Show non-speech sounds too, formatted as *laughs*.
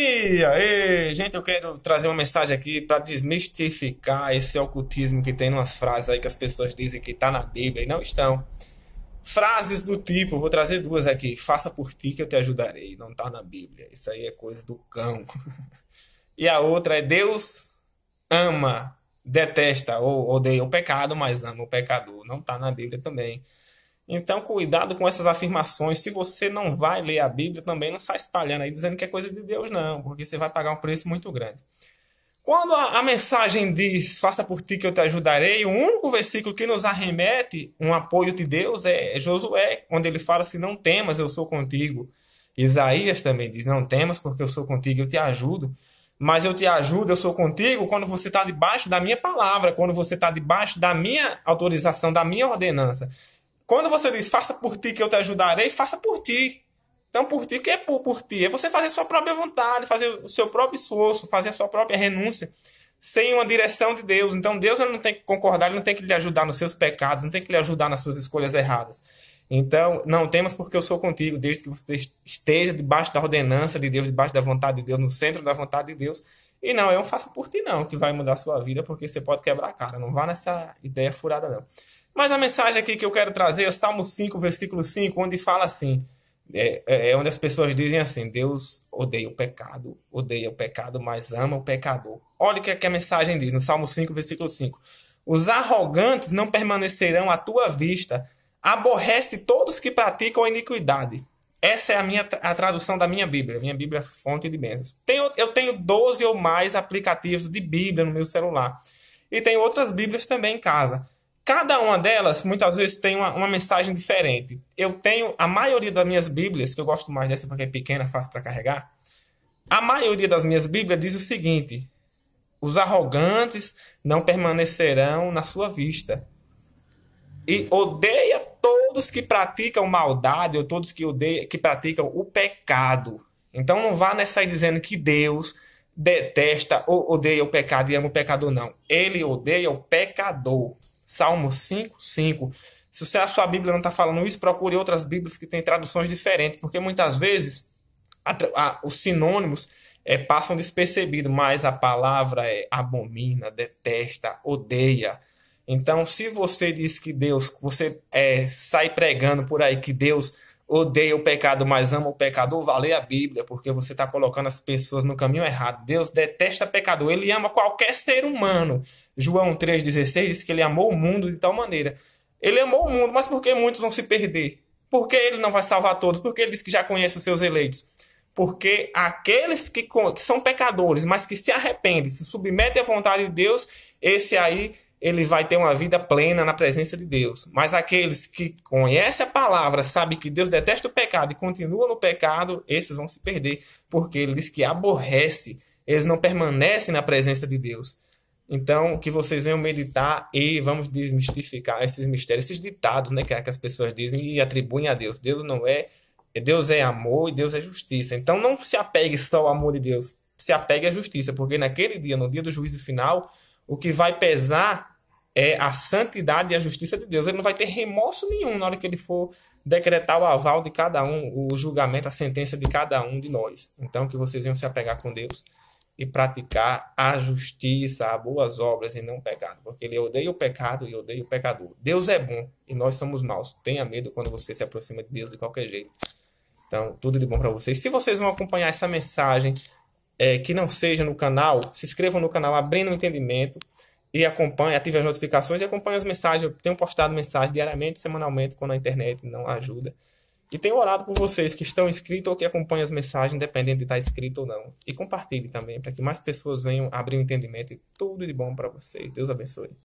E aí, gente, eu quero trazer uma mensagem aqui para desmistificar esse ocultismo que tem umas frases aí que as pessoas dizem que está na Bíblia e não estão. Frases do tipo, vou trazer duas aqui. Faça por ti que eu te ajudarei. Não está na Bíblia. Isso aí é coisa do cão. *laughs* e a outra é Deus ama, detesta ou odeia o pecado, mas ama o pecador. Não está na Bíblia também. Então, cuidado com essas afirmações. Se você não vai ler a Bíblia, também não sai espalhando aí dizendo que é coisa de Deus, não, porque você vai pagar um preço muito grande. Quando a, a mensagem diz, faça por ti que eu te ajudarei, o único versículo que nos arremete um apoio de Deus é, é Josué, onde ele fala assim: não temas, eu sou contigo. Isaías também diz: Não temas, porque eu sou contigo, eu te ajudo. Mas eu te ajudo, eu sou contigo quando você está debaixo da minha palavra, quando você está debaixo da minha autorização, da minha ordenança. Quando você diz faça por ti que eu te ajudarei, faça por ti. Então, por ti, o que é por, por ti? É você fazer sua própria vontade, fazer o seu próprio esforço, fazer a sua própria renúncia, sem uma direção de Deus. Então, Deus ele não tem que concordar, ele não tem que lhe ajudar nos seus pecados, não tem que lhe ajudar nas suas escolhas erradas. Então, não temas porque eu sou contigo, desde que você esteja debaixo da ordenança de Deus, debaixo da vontade de Deus, no centro da vontade de Deus. E não, eu não faço por ti não, que vai mudar a sua vida, porque você pode quebrar a cara. Não vá nessa ideia furada, não. Mas a mensagem aqui que eu quero trazer é Salmo 5, versículo 5, onde fala assim: é, é, é onde as pessoas dizem assim: Deus odeia o pecado, odeia o pecado, mas ama o pecador. Olha o que, é que a mensagem diz no Salmo 5, versículo 5: Os arrogantes não permanecerão à tua vista, aborrece todos que praticam a iniquidade. Essa é a minha a tradução da minha Bíblia, minha Bíblia é fonte de bênçãos. Tenho, eu tenho 12 ou mais aplicativos de Bíblia no meu celular. E tem outras Bíblias também em casa. Cada uma delas, muitas vezes, tem uma, uma, mensagem diferente. Eu tenho a maioria das minhas Bíblias, que eu gosto mais dessa porque é pequena, fácil para carregar. A maioria das minhas Bíblias diz o seguinte: os arrogantes não permanecerão na sua vista. E odeia todos que praticam maldade ou todos que, odeia, que praticam o pecado. Então não vá nessa aí dizendo que Deus detesta ou odeia o pecado e ama o pecado, não. Ele odeia o pecador. Salmo 5, 5. Se você, a sua Bíblia não está falando isso, procure outras Bíblias que têm traduções diferentes, porque muitas vezes a, a, os sinônimos é, passam despercebidos, mas a palavra é abomina, detesta, odeia. Então, se você diz que Deus, você é, sai pregando por aí que Deus odeia o pecado, mas ama o pecador, Vale a Bíblia, porque você está colocando as pessoas no caminho errado. Deus detesta pecador, ele ama qualquer ser humano. João 3,16 diz que ele amou o mundo de tal maneira. Ele amou o mundo, mas por que muitos vão se perder? Por que ele não vai salvar todos? Por que ele diz que já conhece os seus eleitos? Porque aqueles que, que são pecadores, mas que se arrependem, se submetem à vontade de Deus, esse aí ele vai ter uma vida plena na presença de Deus. Mas aqueles que conhecem a palavra, sabem que Deus detesta o pecado e continuam no pecado, esses vão se perder, porque ele diz que aborrece, eles não permanecem na presença de Deus. Então, que vocês venham meditar e vamos desmistificar esses mistérios, esses ditados né, é que, as pessoas dizem e atribuem a Deus. Deus não é. Deus é amor e Deus é justiça. Então, não se apegue só ao amor de Deus, se apegue à justiça, porque naquele dia, no dia do juízo final, o que vai pesar é a santidade e a justiça de Deus. Ele não vai ter remorso nenhum na hora que ele for decretar o aval de cada um, o julgamento, a sentença de cada um de nós. Então, que vocês venham se apegar com Deus e praticar a justiça, a boas obras e não o pecado, porque ele odeia o pecado e odeia o pecador. Deus é bom e nós somos maus. Tenha medo quando você se aproxima de Deus de qualquer jeito. Então, tudo de bom para vocês. Se vocês vão acompanhar essa mensagem é, que não seja no canal, se inscreva no canal Abrindo o Entendimento e acompanhe, ative as notificações e acompanhe as mensagens. Eu tenho postado mensagens diariamente, semanalmente, quando a internet não ajuda. E tenho orado por vocês que estão inscritos ou que acompanham as mensagens, independente de estar inscrito ou não. E compartilhe também, para que mais pessoas venham abrir o entendimento. E tudo de bom para vocês. Deus abençoe.